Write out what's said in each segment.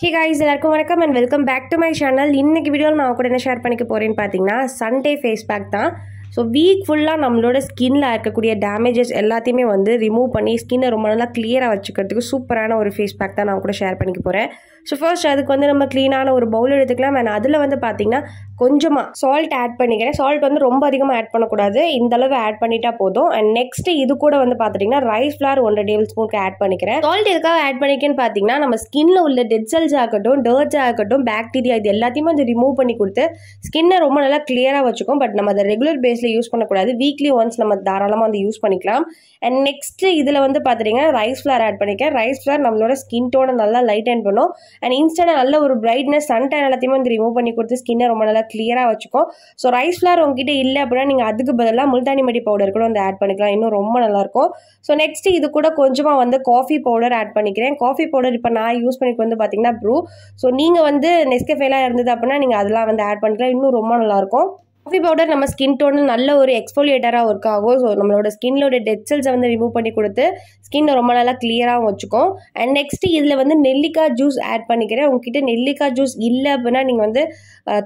ஹே guys எல்லாருக்கும் வணக்கம் and welcome back to my channel இன்றைக்கி வீடியோவில் நான் கூட என்ன ஷேர் பண்ணிக்க போகிறேன்னு பார்த்தீங்கன்னா சண்டே ஃபேஸ் பேக் தான் ஸோ வீக் ஃபுல்லாக நம்மளோட ஸ்கின்னில் இருக்கக்கூடிய டேமேஜஸ் எல்லாத்தையுமே வந்து ரிமூவ் பண்ணி ஸ்கின்னை ரொம்ப நல்லா கிளியராக வச்சுக்கிறதுக்கு சூப்பரான ஒரு ஃபேஸ் பேக் தான் நான் கூட ஷேர் பண்ணிக்க போகிறேன் ஸோ ஃபர்ஸ்ட் அதுக்கு வந்து நம்ம க்ளீனான ஒரு பவுல் எடுத்துக்கலாம் அண்ட் அதில் வந்து பார்த்திங்கன்னா கொஞ்சமாக சால்ட் ஆட் பண்ணிக்கிறேன் சால்ட் வந்து ரொம்ப அதிகமாக ஆட் பண்ணக்கூடாது இந்த அளவு ஆட் பண்ணிட்டா போதும் அண்ட் நெக்ஸ்ட் இது கூட வந்து பார்த்தீங்கன்னா ரைஸ் ஃப்ளார் ஒன்றரை டேபிள் ஸ்பூனுக்கு ஆட் பண்ணிக்கிறேன் சால்ட் எதுக்காக ஆட் பண்ணிக்கேன்னு பார்த்தீங்கன்னா நம்ம ஸ்கின்ல உள்ள டெட் செல்ஸ் ஆகட்டும் டர்ட்ஸ் ஆகட்டும் பாக்டீரியா இது எல்லாத்தையுமே வந்து ரிமூவ் பண்ணி கொடுத்து ஸ்கின்னை ரொம்ப நல்லா கிளியராக வச்சுக்கும் பட் நம்ம அதை ரெகுலர் பேஸில் யூஸ் பண்ணக்கூடாது வீக்லி ஒன்ஸ் நம்ம தாராளமாக வந்து யூஸ் பண்ணிக்கலாம் அண்ட் நெக்ஸ்ட் இதில் வந்து பார்த்தீங்கன்னா ரைஸ் ஃப்ளார் ஆட் பண்ணிக்கிறேன் ரைஸ் ஃப்ளார் நம்மளோட ஸ்கின் டோனை நல்லா லைட் அண்ட் பண்ணும் அண்ட் இன்ஸ்டன்ட் நல்ல ஒரு பிரைட்னஸ் சன் டேன் எல்லாத்தையுமே வந்து ரிமூவ் பண்ணி கொடுத்து ஸ்கின்னை ரொம்ப நல்லா கிளியராக வச்சுக்கும் ஸோ ரைஸ் ஃப்ளார் உங்ககிட்ட இல்லை அப்படின்னா நீங்கள் அதுக்கு பதிலாக முல்தானி மடி பவுடர் கூட வந்து ஆட் பண்ணிக்கலாம் இன்னும் ரொம்ப நல்லாயிருக்கும் ஸோ நெக்ஸ்ட்டு இது கூட கொஞ்சமாக வந்து காஃபி பவுடர் ஆட் பண்ணிக்கிறேன் காஃபி பவுடர் இப்போ நான் யூஸ் பண்ணிக்கு வந்து பார்த்தீங்கன்னா ப்ரூ ஸோ நீங்கள் வந்து நெஸ்கஃபேலாம் இருந்தது அப்படின்னா நீங்கள் அதெல்லாம் வந்து ஆட் பண்ணிக்கலாம் இன்னும் ரொம்ப நல்லாயிருக்கும் காஃபி பவுடர் நம்ம ஸ்கின் டோனில் நல்ல ஒரு எக்ஸ்போலியேட்டராக ஒர்க் ஆகும் ஸோ நம்மளோட ஸ்கின்னோட டெட் செல்ஸை வந்து ரிமூவ் பண்ணி கொடுத்து ஸ்கின்னை ரொம்ப நல்லா கிளியராகவும் வச்சுக்கும் அண்ட் நெக்ஸ்ட்டு இதில் வந்து நெல்லிக்காய் ஜூஸ் ஆட் பண்ணிக்கிறேன் உங்ககிட்ட நெல்லிக்காய் ஜூஸ் இல்லை அப்படின்னா நீங்கள் வந்து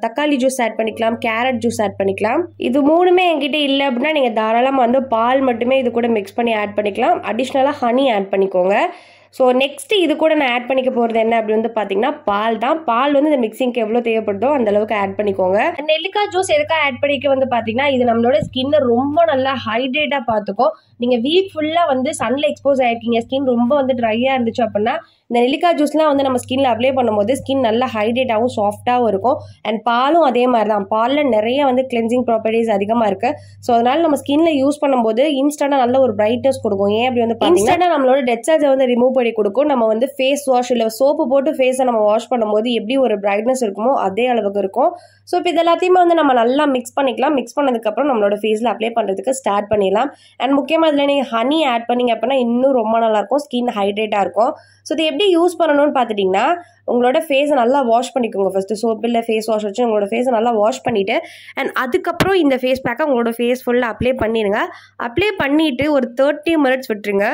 தக்காளி ஜூஸ் ஆட் பண்ணிக்கலாம் கேரட் ஜூஸ் ஆட் பண்ணிக்கலாம் இது மூணுமே என்கிட்ட இல்லை அப்படின்னா நீங்கள் தாராளமாக வந்து பால் மட்டுமே இது கூட மிக்ஸ் பண்ணி ஆட் பண்ணிக்கலாம் அடிஷ்னலாக ஹனி ஆட் பண்ணிக்கோங்க ஸோ நெக்ஸ்ட்டு இது கூட நான் ஆட் பண்ணிக்க போகிறது என்ன அப்படி வந்து பார்த்தீங்கன்னா பால் தான் பால் வந்து இந்த மிக்சிங்க்கு எவ்வளோ தேவைப்படுதோ அந்த அளவுக்கு ஆட் பண்ணிக்கோங்க நெல்லிக்காய் ஜூஸ் எதுக்காக ஆட் பண்ணிக்க வந்து பார்த்தீங்கன்னா இது நம்மளோட ஸ்கின்னை ரொம்ப நல்லா ஹைட்ரேட்டாக பார்த்துக்கும் நீங்கள் வீக் ஃபுல்லாக வந்து சன்ல எக்ஸ்போஸ் ஆகிருக்கீங்க ஸ்கின் ரொம்ப வந்து ட்ரையாக இருந்துச்சு அப்படின்னா இந்த நெல்லிக்காய் ஜூஸ்லாம் வந்து நம்ம ஸ்கின்ல அப்ளை பண்ணும்போது ஸ்கின் நல்லா ஹைட்ரேட்டாகவும் சாஃப்டாகவும் இருக்கும் அண்ட் பாலும் அதே மாதிரி தான் பாலில் நிறைய வந்து கிளென்சிங் ப்ராப்பர்ட்டிஸ் அதிகமாக இருக்குது ஸோ அதனால் நம்ம ஸ்கின்ல யூஸ் பண்ணும்போது இன்ஸ்டண்ட்டாக நல்ல ஒரு பிரைட்னஸ் கொடுக்கும் ஏன் அப்படி வந்து பார்த்தீங்கன்னா நம்மளோட டெட் சார்ஜை வந்து ரிமூவ் பண்ணி கொடுக்கும் நம்ம வந்து ஃபேஸ் வாஷ் இல்லை சோப்பு போட்டு ஃபேஸை நம்ம வாஷ் பண்ணும்போது எப்படி ஒரு பிரைட்னஸ் இருக்குமோ அதே அளவுக்கு இருக்கும் ஸோ இப்போ இது எல்லாத்தையுமே வந்து நம்ம நல்லா மிக்ஸ் பண்ணிக்கலாம் மிக்ஸ் பண்ணதுக்கப்புறம் நம்மளோட ஃபேஸில் அப்ளை பண்ணுறதுக்கு ஸ்டார்ட் பண்ணிடலாம் அண்ட் முக்கியமாக இதில் நீங்கள் ஹனி ஆட் பண்ணிங்க அப்படின்னா இன்னும் ரொம்ப நல்லாயிருக்கும் ஸ்கின் ஹைட்ரேட்டாக இருக்கும் ஸோ இது எப்படி யூஸ் பண்ணணும்னு பார்த்துட்டிங்கன்னா உங்களோட ஃபேஸை நல்லா வாஷ் பண்ணிக்கோங்க ஃபஸ்ட்டு சோப்பில் ஃபேஸ் வாஷ் வச்சு உங்களோட ஃபேஸை நல்லா வாஷ் பண்ணிவிட்டு அண்ட் அதுக்கப்புறம் இந்த ஃபேஸ் பேக்கை உங்களோட ஃபேஸ் ஃபுல்லாக அப்ளை பண்ணிடுங்க அப்ளை பண்ணிவிட்டு ஒரு தேர்ட்டி மினிட்ஸ் விட்டுருங்க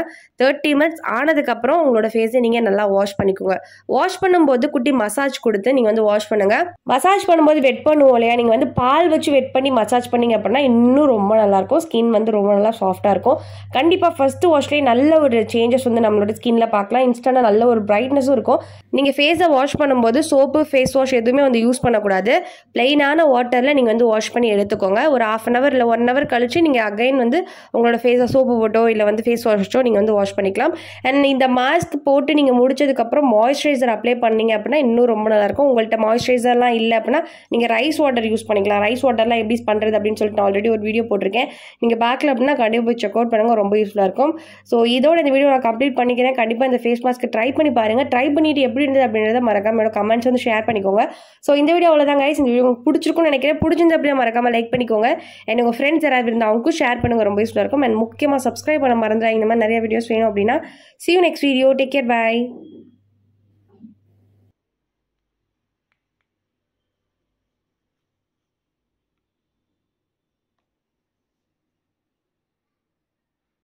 தேர்ட்டி மினிட்ஸ் ஆனதுக்கப்புறம் உங்களோட ஃபேஸை நீங்கள் நல்லா வாஷ் பண்ணிக்கோங்க வாஷ் பண்ணும்போது குட்டி மசாஜ் கொடுத்து நீங்கள் வந்து வாஷ் பண்ணுங்கள் மசாஜ் பண்ணும்போது வெட் பண்ணுவோம் இல்லையா நீங்கள் வந்து பால் வச்சு வெட் பண்ணி மசாஜ் பண்ணிங்க அப்படின்னா இன்னும் ரொம்ப நல்லாயிருக்கும் ஸ்கின் வந்து ரொம்ப நல்லா சாஃப்டாக இருக்கும் கண்டிப்பாக ஃபஸ்ட்டு வாஷ்லேயே நல்ல ஒரு சேஞ்சஸ் வந்து நம்மளோட ஸ்கின்ல பார்க்கலாம் இன்ஸ்டண்ட்டாக நல்ல ஒரு பிரைட்னஸும் இருக்கும் நீங்கள் ஃபேஸை கையெல்லாம் வாஷ் பண்ணும்போது சோப்பு ஃபேஸ் வாஷ் எதுவுமே வந்து யூஸ் பண்ணக்கூடாது ப்ளெயினான வாட்டரில் நீங்கள் வந்து வாஷ் பண்ணி எடுத்துக்கோங்க ஒரு ஆஃப் அன் ஹவர் இல்லை ஒன் ஹவர் கழித்து நீங்கள் அகைன் வந்து உங்களோட ஃபேஸை சோப்பு போட்டோ இல்லை வந்து ஃபேஸ் வாஷோ நீங்கள் வந்து வாஷ் பண்ணிக்கலாம் அண்ட் இந்த மாஸ்க் போட்டு நீங்கள் முடிச்சதுக்கப்புறம் மாய்ஸ்சரைசர் அப்ளை பண்ணீங்க அப்படின்னா இன்னும் ரொம்ப நல்லாயிருக்கும் உங்கள்கிட்ட மாய்ஸ்சரைசர்லாம் இல்லை அப்படின்னா நீங்கள் ரைஸ் வாட்டர் யூஸ் பண்ணிக்கலாம் ரைஸ் வாட்டர்லாம் எப்படி பண்ணுறது அப்படின்னு சொல்லிட்டு ஆல்ரெடி ஒரு வீடியோ போட்டிருக்கேன் நீங்கள் பார்க்கல அப்படின்னா கண்டிப்பாக போய் செக் அவுட் பண்ணுங்கள் ரொம்ப யூஸ்ஃபுல்லாக இருக்கும் ஸோ இதோட இந்த வீடியோ நான் கம்ப்ளீட் பண்ணிக்கிறேன் கண்டிப்பாக இந்த ஃபேஸ் மாஸ்க்கு ட்ரை பண்ணி பாருங்கள் ட்ரை பண்ணிவிட்டு எப்படி இருந்தது அப்படின்னு அப்படிங்கிறத மறக்காம கமெண்ட்ஸ் வந்து ஷேர் பண்ணிக்கோங்க ஸோ இந்த வீடியோ அவ்வளோதாங்க கைஸ் இந்த வீடியோ உங்களுக்கு பிடிச்சிருக்கும்னு நினைக்கிறேன் பிடிச்சிருந்து அப்படியே மறக்காம லைக் பண்ணிக்கோங்க என்ன உங்கள் ஃப்ரெண்ட்ஸ் யாராவது இருந்தால் அவங்களுக்கும் ஷேர் பண்ணுங்க ரொம்ப யூஸ்ஃபுல்லாக இருக்கும் அண்ட் முக்கியமாக சப்ஸ்கிரைப் பண்ண மறந்துடாங்க இந்த மாதிரி நிறைய வீடியோஸ் வேணும் அப்படின்னா see you next video take care bye